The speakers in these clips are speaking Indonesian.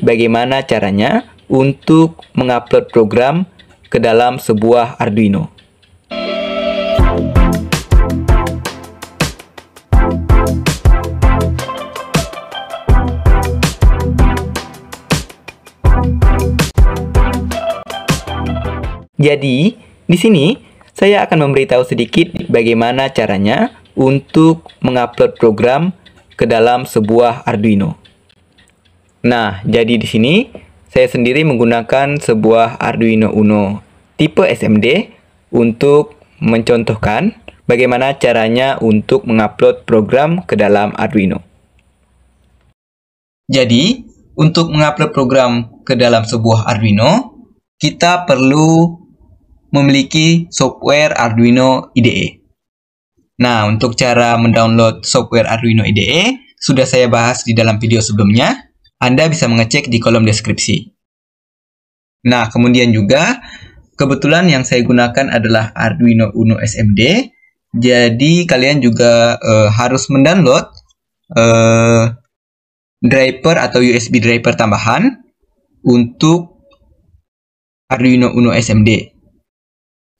bagaimana caranya untuk mengupload program ke dalam sebuah Arduino. Jadi, di sini saya akan memberitahu sedikit bagaimana caranya untuk mengupload program ke dalam sebuah Arduino. Nah, jadi di sini saya sendiri menggunakan sebuah Arduino Uno tipe SMD untuk mencontohkan bagaimana caranya untuk mengupload program ke dalam Arduino. Jadi, untuk mengupload program ke dalam sebuah Arduino, kita perlu memiliki software Arduino IDE. Nah, untuk cara mendownload software Arduino IDE, sudah saya bahas di dalam video sebelumnya. Anda bisa mengecek di kolom deskripsi. Nah, kemudian juga kebetulan yang saya gunakan adalah Arduino Uno SMD. Jadi kalian juga uh, harus mendownload uh, driver atau USB driver tambahan untuk Arduino Uno SMD.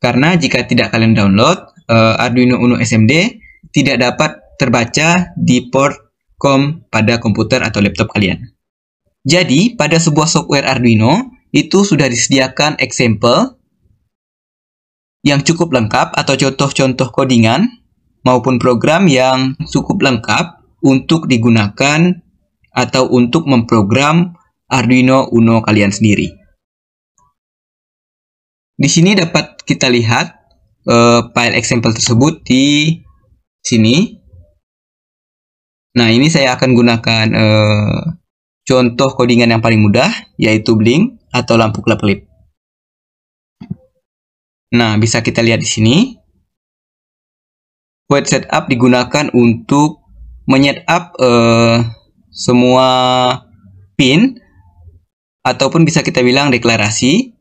Karena jika tidak kalian download uh, Arduino Uno SMD tidak dapat terbaca di port COM pada komputer atau laptop kalian. Jadi, pada sebuah software Arduino, itu sudah disediakan example yang cukup lengkap atau contoh-contoh codingan maupun program yang cukup lengkap untuk digunakan atau untuk memprogram Arduino Uno kalian sendiri. Di sini dapat kita lihat uh, file example tersebut di sini. Nah, ini saya akan gunakan uh, Contoh codingan yang paling mudah yaitu blink atau lampu kelap-kelip. Nah, bisa kita lihat di sini. Web setup digunakan untuk menyetup uh, eh, semua pin ataupun bisa kita bilang deklarasi.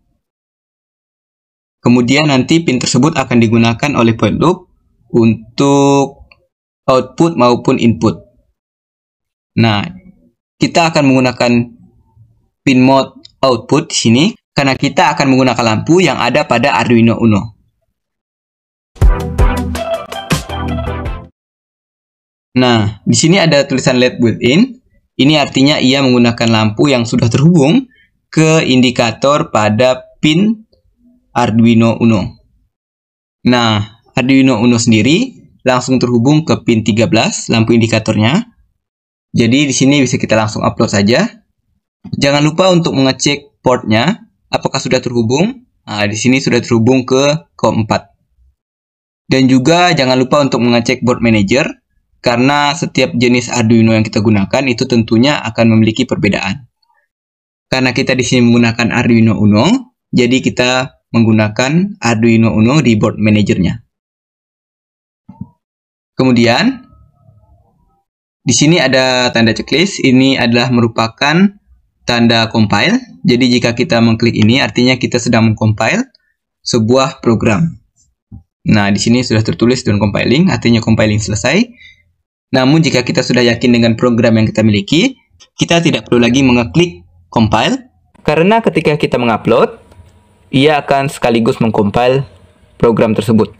Kemudian nanti pin tersebut akan digunakan oleh point loop untuk output maupun input. Nah, kita akan menggunakan pin mode output di sini karena kita akan menggunakan lampu yang ada pada Arduino Uno. Nah, di sini ada tulisan LED built-in. Ini artinya ia menggunakan lampu yang sudah terhubung ke indikator pada pin Arduino Uno. Nah, Arduino Uno sendiri langsung terhubung ke pin 13 lampu indikatornya jadi di sini bisa kita langsung upload saja. Jangan lupa untuk mengecek portnya, apakah sudah terhubung. Nah, di sini sudah terhubung ke COM4. Dan juga jangan lupa untuk mengecek board manager, karena setiap jenis Arduino yang kita gunakan itu tentunya akan memiliki perbedaan. Karena kita di sini menggunakan Arduino Uno, jadi kita menggunakan Arduino Uno di board manajernya. Kemudian, di sini ada tanda checklist, ini adalah merupakan tanda compile. Jadi jika kita mengklik ini artinya kita sedang mengcompile sebuah program. Nah, di sini sudah tertulis done compiling, artinya compiling selesai. Namun jika kita sudah yakin dengan program yang kita miliki, kita tidak perlu lagi mengeklik compile karena ketika kita mengupload, ia akan sekaligus mengcompile program tersebut.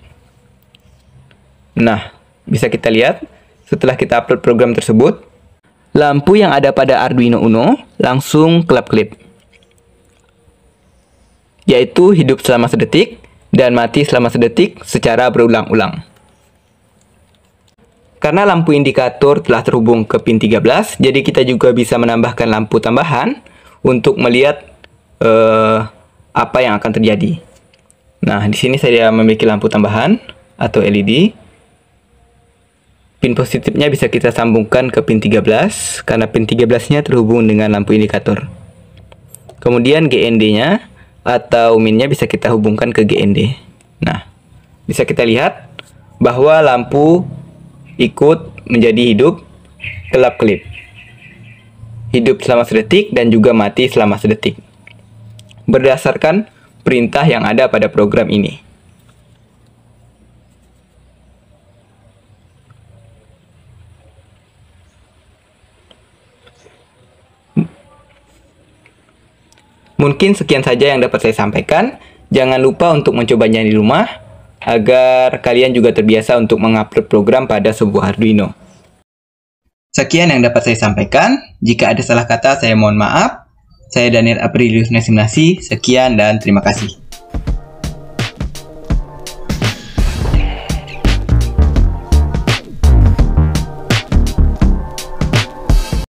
Nah, bisa kita lihat setelah kita upload program tersebut, lampu yang ada pada Arduino Uno langsung kelap-kelip. Yaitu hidup selama sedetik dan mati selama sedetik secara berulang-ulang. Karena lampu indikator telah terhubung ke pin 13, jadi kita juga bisa menambahkan lampu tambahan untuk melihat uh, apa yang akan terjadi. Nah, di sini saya memiliki lampu tambahan atau LED Pin positifnya bisa kita sambungkan ke pin 13 karena pin 13-nya terhubung dengan lampu indikator. Kemudian GND-nya atau minnya bisa kita hubungkan ke GND. Nah, bisa kita lihat bahwa lampu ikut menjadi hidup kelap-kelip. Hidup selama sedetik dan juga mati selama sedetik. Berdasarkan perintah yang ada pada program ini. Mungkin sekian saja yang dapat saya sampaikan. Jangan lupa untuk mencobanya di rumah agar kalian juga terbiasa untuk mengupload program pada sebuah Arduino. Sekian yang dapat saya sampaikan. Jika ada salah kata, saya mohon maaf. Saya Daniel Aprilius Nasimnasi. Sekian dan terima kasih.